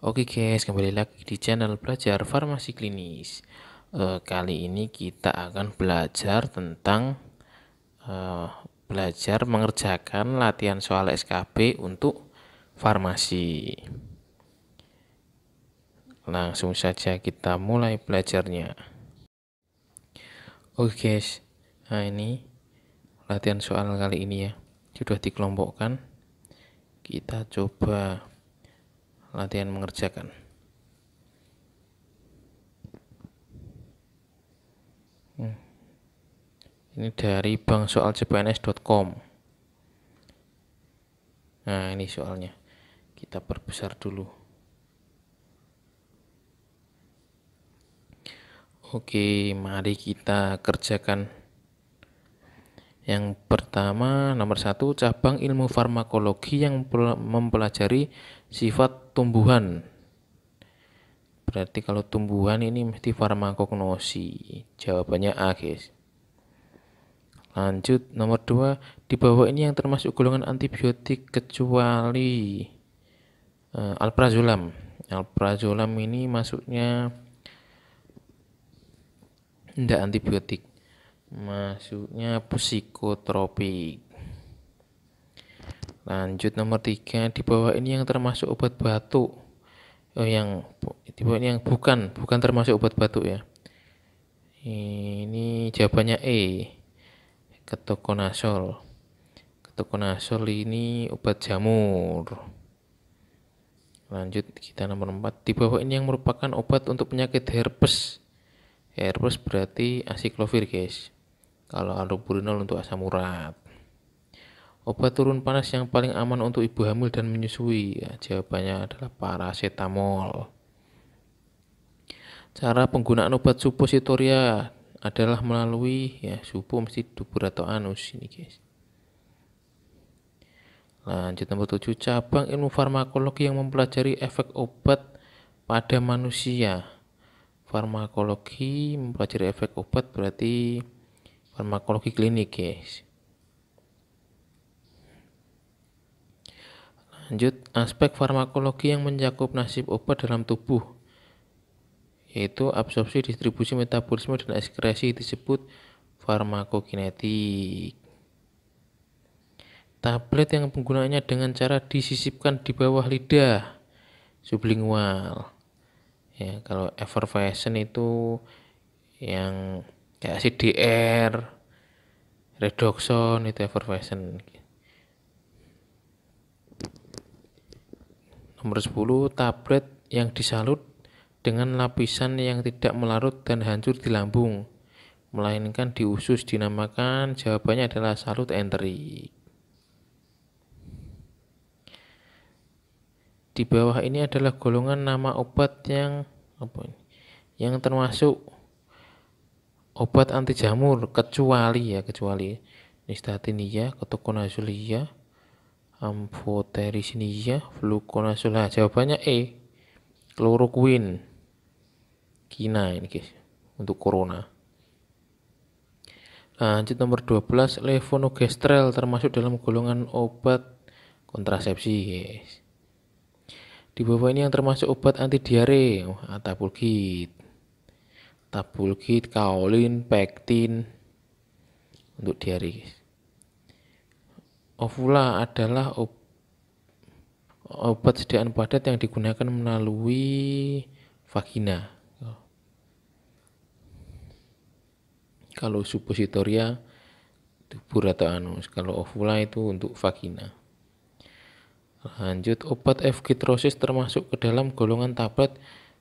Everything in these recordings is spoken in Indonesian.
Oke guys, kembali lagi di channel belajar farmasi klinis. Eh, kali ini kita akan belajar tentang eh, belajar mengerjakan latihan soal SKB untuk farmasi. Langsung saja kita mulai belajarnya. Oke guys, nah ini latihan soal kali ini ya. Sudah dikelompokkan. Kita coba latihan mengerjakan. Hmm. Ini dari bank soal cpns.com. Nah, ini soalnya. Kita perbesar dulu. Oke, mari kita kerjakan. Yang pertama, nomor satu, cabang ilmu farmakologi yang mempelajari Sifat tumbuhan. Berarti kalau tumbuhan ini mesti farmakognosi. Jawabannya A, guys. Lanjut, nomor dua Di bawah ini yang termasuk golongan antibiotik kecuali uh, alprazolam. Alprazolam ini masuknya tidak antibiotik. Masuknya psikotropik. Lanjut nomor tiga di bawah ini yang termasuk obat batuk. Oh, yang di bawah ini yang bukan bukan termasuk obat batuk ya. Ini jawabannya E. Ketokonasol. Ketokonasol ini obat jamur. Lanjut kita nomor empat Di bawah ini yang merupakan obat untuk penyakit herpes. Herpes berarti asiklovir, guys. Kalau allopurinol untuk asam urat. Obat turun panas yang paling aman untuk ibu hamil dan menyusui? Ya, jawabannya adalah paracetamol. Cara penggunaan obat supositoria adalah melalui ya supo mesti dubur atau anus ini guys. Lanjut nomor 7 cabang ilmu farmakologi yang mempelajari efek obat pada manusia. Farmakologi mempelajari efek obat berarti farmakologi klinik guys. Lanjut, aspek farmakologi yang mencakup nasib obat dalam tubuh yaitu absorpsi, distribusi, metabolisme, dan ekskresi disebut farmakokinetik. Tablet yang penggunaannya dengan cara disisipkan di bawah lidah sublingual. Ya, kalau effervescent itu yang kayak CDR, redoxon itu effervescent. Nomor 10, tablet yang disalut dengan lapisan yang tidak melarut dan hancur di lambung, melainkan di usus dinamakan jawabannya adalah salut enterik. Di bawah ini adalah golongan nama obat yang apa ini? Yang termasuk obat anti jamur kecuali ya kecuali nistatinia, ketokonazolida, Amphotericina fluconazula. Jawabannya E. Chloroquine. Kina ini guys untuk corona. Lanjut nomor 12 levonorgestrel termasuk dalam golongan obat kontrasepsi guys. Di bawah ini yang termasuk obat anti diare, atapulgit. Tabulgit, kaolin, pektin untuk diare guys. Ovula adalah ob obat sediaan padat yang digunakan melalui vagina. Kalau suppositoria tubur atau anus, kalau ovula itu untuk vagina. Lanjut, obat efgitrosis termasuk ke dalam golongan tablet.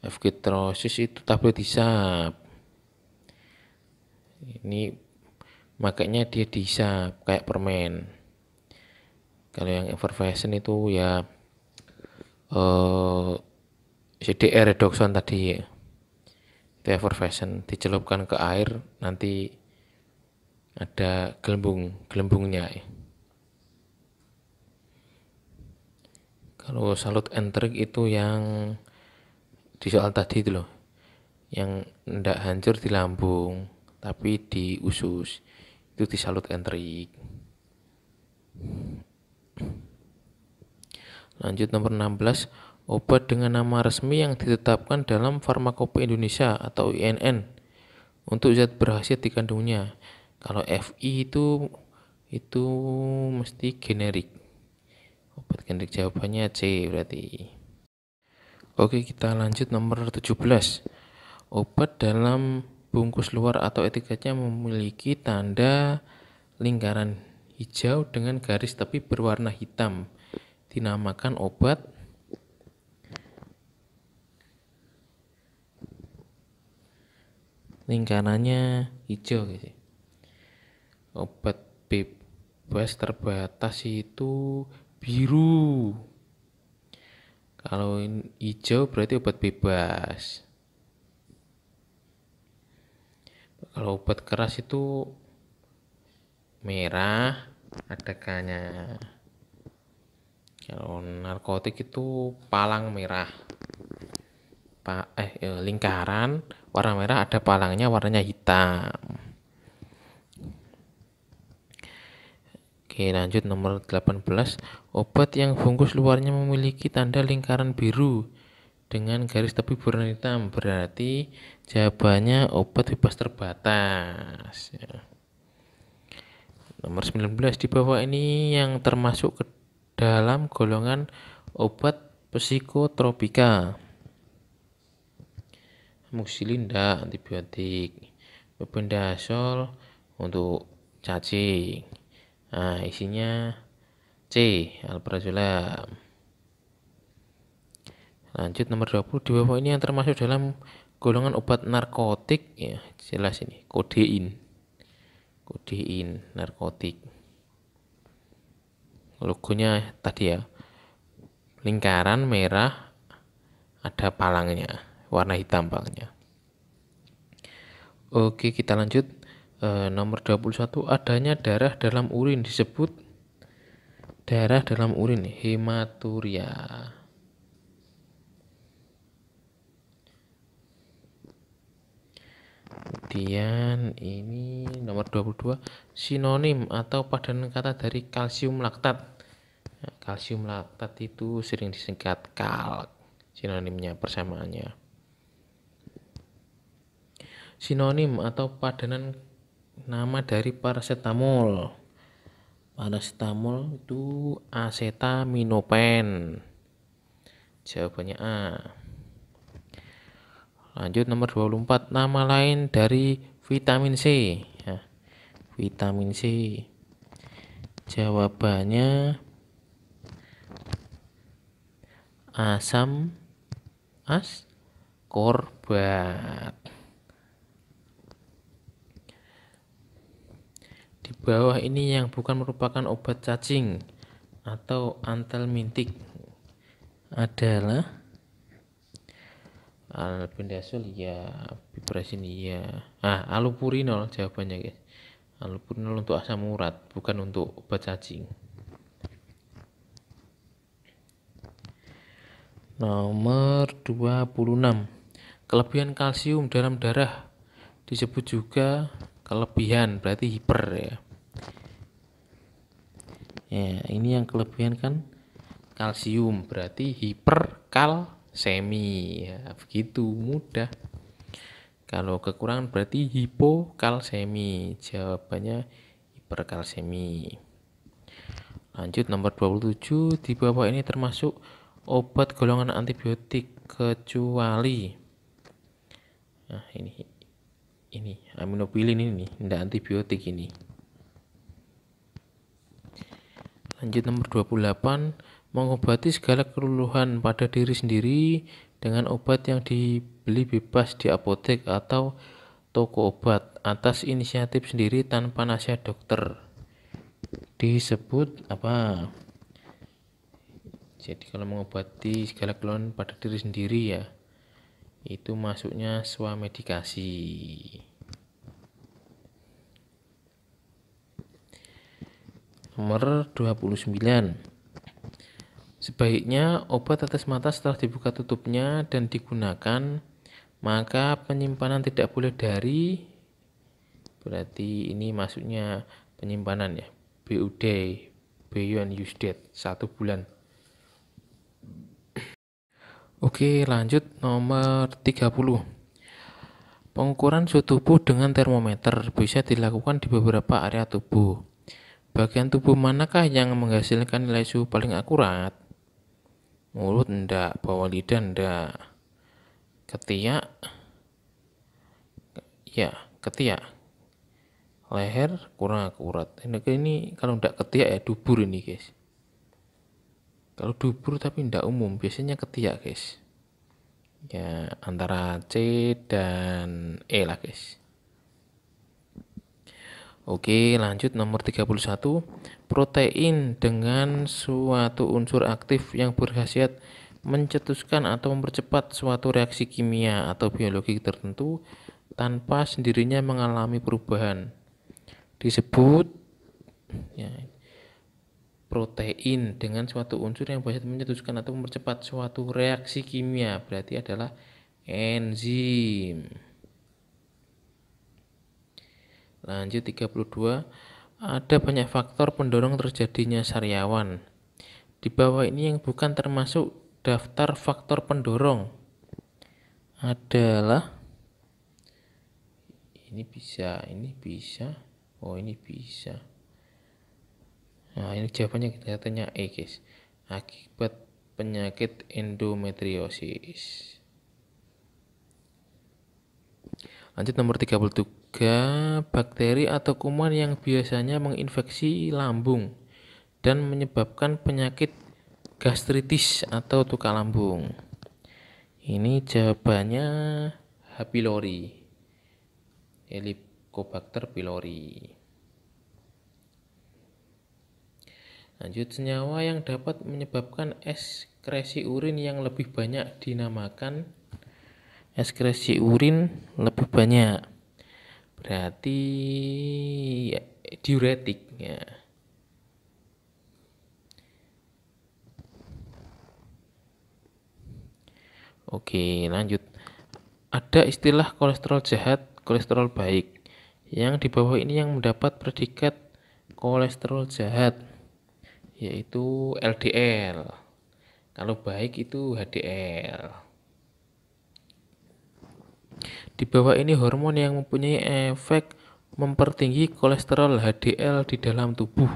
efgitrosis itu tablet disap. Ini makanya dia disap kayak permen kalau yang effervescent itu ya eh, CDR redoxon tadi ya itu effervescent dicelupkan ke air nanti ada gelembung gelembungnya ya. kalau salut and itu yang di soal tadi itu loh yang ndak hancur di lambung tapi di usus itu di salut Lanjut nomor 16, obat dengan nama resmi yang ditetapkan dalam Farmakope Indonesia atau INN untuk zat berhasil dikandungnya. Kalau FI itu itu mesti generik. Obat generik jawabannya C berarti. Oke, kita lanjut nomor 17. Obat dalam bungkus luar atau etiketnya memiliki tanda lingkaran hijau dengan garis tapi berwarna hitam dinamakan obat lingkarannya hijau guys. obat bebas terbatas itu biru kalau hijau berarti obat bebas kalau obat keras itu merah ada kanya Kalau narkotik itu palang merah. Pa eh ya, lingkaran warna merah ada palangnya warnanya hitam. Oke, lanjut nomor 18. Obat yang bungkus luarnya memiliki tanda lingkaran biru dengan garis tepi berwarna hitam berarti jawabannya obat bebas terbatas. Ya. Nomor 19 di bawah ini yang termasuk ke dalam golongan obat psikotropika. Amoxicillin antibiotik. Pebendazol untuk cacing. Nah, isinya C, alprazolam. Lanjut nomor 20 di bawah ini yang termasuk dalam golongan obat narkotik ya, jelas ini, kodein kodein narkotik logonya tadi ya lingkaran merah ada palangnya warna hitam palangnya oke kita lanjut e, nomor 21 adanya darah dalam urin disebut darah dalam urin hematuria kemudian ini nomor 22 sinonim atau padanan kata dari kalsium laktat ya, kalsium laktat itu sering disingkat kalk sinonimnya persamaannya sinonim atau padanan nama dari paracetamol paracetamol itu acetaminophen jawabannya A Lanjut nomor 24, nama lain dari vitamin C. Ya, vitamin C. Jawabannya asam as korbat. Di bawah ini yang bukan merupakan obat cacing atau antelmintik adalah Albendazol ya, Bibrasin ya. Ah, alupurinol jawabannya guys. Alupurinol untuk asam urat, bukan untuk obat cacing. Nomor 26. Kelebihan kalsium dalam darah disebut juga kelebihan, berarti hiper ya. Ya, ini yang kelebihan kan kalsium, berarti hiper kal semi ya begitu mudah kalau kekurangan berarti hipokalsemi jawabannya hiperkalsemi lanjut nomor 27 di bawah ini termasuk obat golongan antibiotik kecuali nah ini ini aminopilin ini tidak antibiotik ini lanjut nomor 28 mengobati segala keluhan pada diri sendiri dengan obat yang dibeli bebas di apotek atau toko obat atas inisiatif sendiri tanpa nasihat dokter disebut apa jadi kalau mengobati segala keluhan pada diri sendiri ya itu masuknya swamedikasi nomor 29 Sebaiknya obat tetes mata setelah dibuka tutupnya dan digunakan, maka penyimpanan tidak boleh dari berarti ini masuknya penyimpanan ya. BUD beyond use date satu bulan. Oke, lanjut nomor 30. Pengukuran suhu tubuh dengan termometer bisa dilakukan di beberapa area tubuh. Bagian tubuh manakah yang menghasilkan nilai suhu paling akurat? mulut ndak bawah lidah ndak ketiak ya ketiak leher kurang akurat ini, eh, ini kalau ndak ketiak ya dubur ini guys kalau dubur tapi ndak umum biasanya ketiak guys ya antara C dan E lah guys Oke, lanjut nomor 31. Protein dengan suatu unsur aktif yang berkhasiat mencetuskan atau mempercepat suatu reaksi kimia atau biologi tertentu tanpa sendirinya mengalami perubahan. Disebut ya, protein dengan suatu unsur yang berhasil mencetuskan atau mempercepat suatu reaksi kimia berarti adalah enzim. Lanjut 32. Ada banyak faktor pendorong terjadinya sariawan. Di bawah ini yang bukan termasuk daftar faktor pendorong adalah ini bisa, ini bisa, oh ini bisa. Nah, ini jawabannya tanya E, guys. Akibat penyakit endometriosis. Lanjut nomor 33, bakteri atau kuman yang biasanya menginfeksi lambung dan menyebabkan penyakit gastritis atau tukak lambung. Ini jawabannya H. pylori. Helicobacter pylori. Lanjut senyawa yang dapat menyebabkan ekskresi urin yang lebih banyak dinamakan ekskresi urin lebih banyak berarti ya, diuretik ya. Oke lanjut ada istilah kolesterol jahat kolesterol baik yang di bawah ini yang mendapat predikat kolesterol jahat yaitu LDL kalau baik itu HDL di bawah ini hormon yang mempunyai efek mempertinggi kolesterol HDL di dalam tubuh.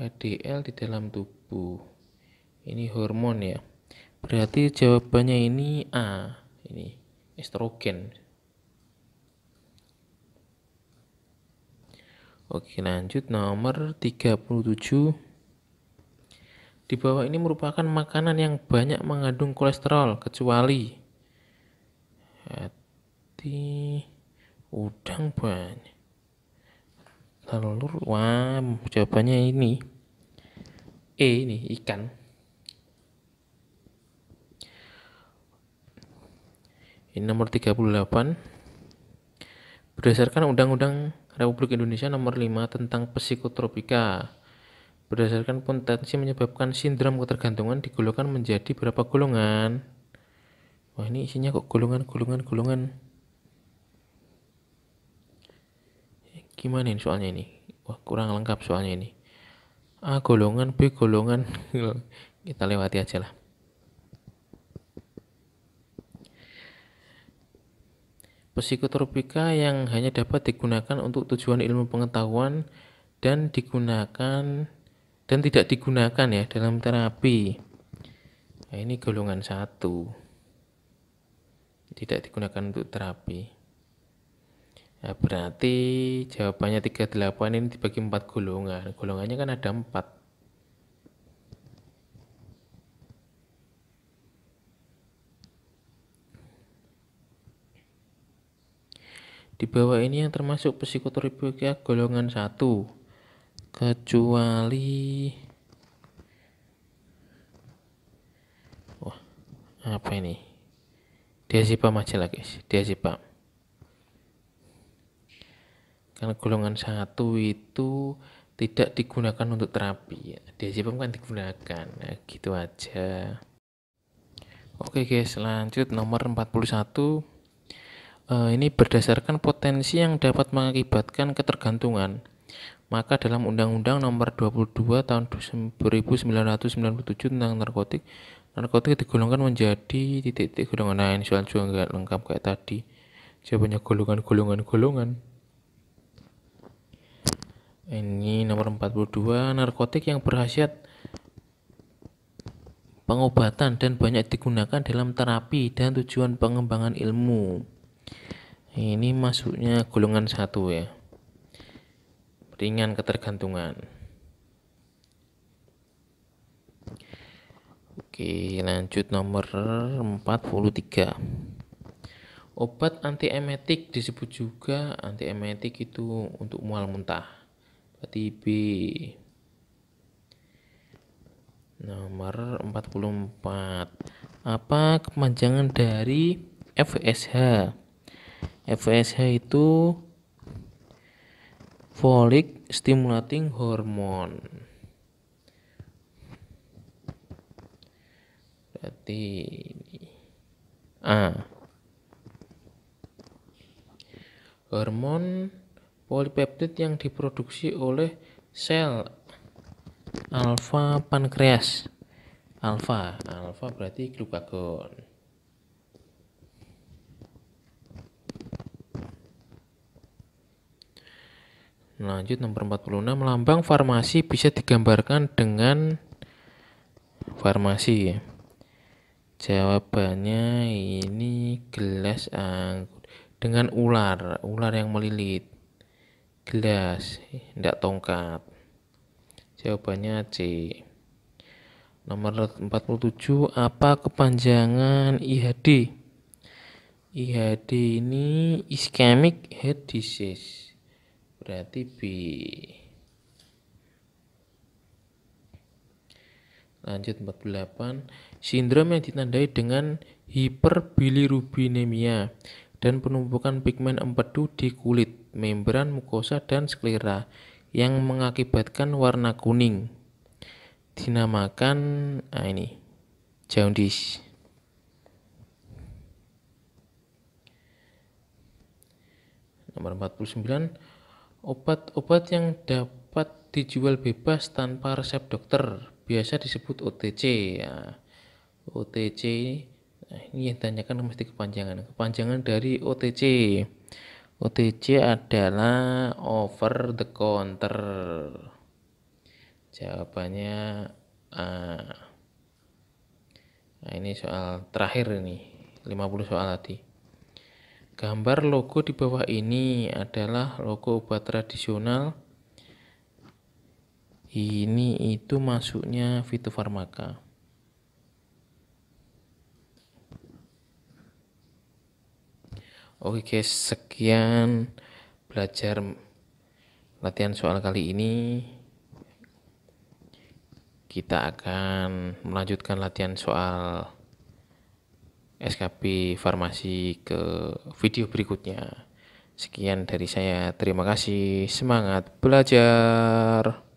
HDL di dalam tubuh. Ini hormon ya. Berarti jawabannya ini A. Ini estrogen. Oke, lanjut nomor 37 di bawah ini merupakan makanan yang banyak mengandung kolesterol kecuali hati udang banyak telur wah jawabannya ini E ini ikan ini nomor 38 berdasarkan Undang-Undang Republik Indonesia nomor 5 tentang psikotropika Berdasarkan potensi menyebabkan sindrom ketergantungan digolongkan menjadi berapa golongan? Wah ini isinya kok golongan, golongan, golongan. Gimana ini soalnya ini? Wah kurang lengkap soalnya ini. A golongan, B golongan. Kita lewati aja lah. Psikotropika yang hanya dapat digunakan untuk tujuan ilmu pengetahuan dan digunakan dan tidak digunakan ya dalam terapi. Nah, ini golongan satu tidak digunakan untuk terapi. Nah, berarti jawabannya 38 ini dibagi empat golongan. Golongannya kan ada empat. Di bawah ini yang termasuk psikoterapi golongan 1 kecuali wah apa ini Diazepam aja lah guys diazipam karena golongan satu itu tidak digunakan untuk terapi Diazepam kan digunakan nah, gitu aja oke guys lanjut nomor 41 Uh, eh, ini berdasarkan potensi yang dapat mengakibatkan ketergantungan maka dalam Undang-Undang Nomor 22 Tahun 1997 tentang narkotik, narkotik digolongkan menjadi titik-titik golongan. Nah, ini soal juga nggak lengkap kayak tadi. Jawabannya golongan-golongan-golongan. Ini nomor 42, narkotik yang berhasiat pengobatan dan banyak digunakan dalam terapi dan tujuan pengembangan ilmu. Ini masuknya golongan satu ya ringan ketergantungan. Oke, lanjut nomor 43. Obat antiemetik disebut juga antiemetik itu untuk mual muntah. Berarti B. Nomor 44. Apa kepanjangan dari FSH? FSH itu folic stimulating hormone berarti A ah. hormon polipeptid yang diproduksi oleh sel alfa pankreas alfa alfa berarti glukagon Lanjut nomor 46 lambang farmasi bisa digambarkan dengan farmasi. Jawabannya ini gelas anggur dengan ular, ular yang melilit. Gelas, tidak tongkat. Jawabannya C. Nomor 47 apa kepanjangan IHD? IHD ini ischemic heart disease berarti B lanjut 48 sindrom yang ditandai dengan hiperbilirubinemia dan penumpukan pigmen empedu di kulit, membran mukosa dan sklera yang mengakibatkan warna kuning. Dinamakan nah ini jaundice. Nomor 49 Obat-obat yang dapat dijual bebas tanpa resep dokter biasa disebut OTC ya. OTC nah eh, ini yang tanyakan mesti kepanjangan. Kepanjangan dari OTC. OTC adalah over the counter. Jawabannya A. Eh, nah, ini soal terakhir ini. 50 soal tadi. Gambar logo di bawah ini adalah logo obat tradisional. Ini itu masuknya fitofarmaka. Oke guys, sekian belajar latihan soal kali ini. Kita akan melanjutkan latihan soal SKP Farmasi ke video berikutnya. Sekian dari saya, terima kasih, semangat belajar.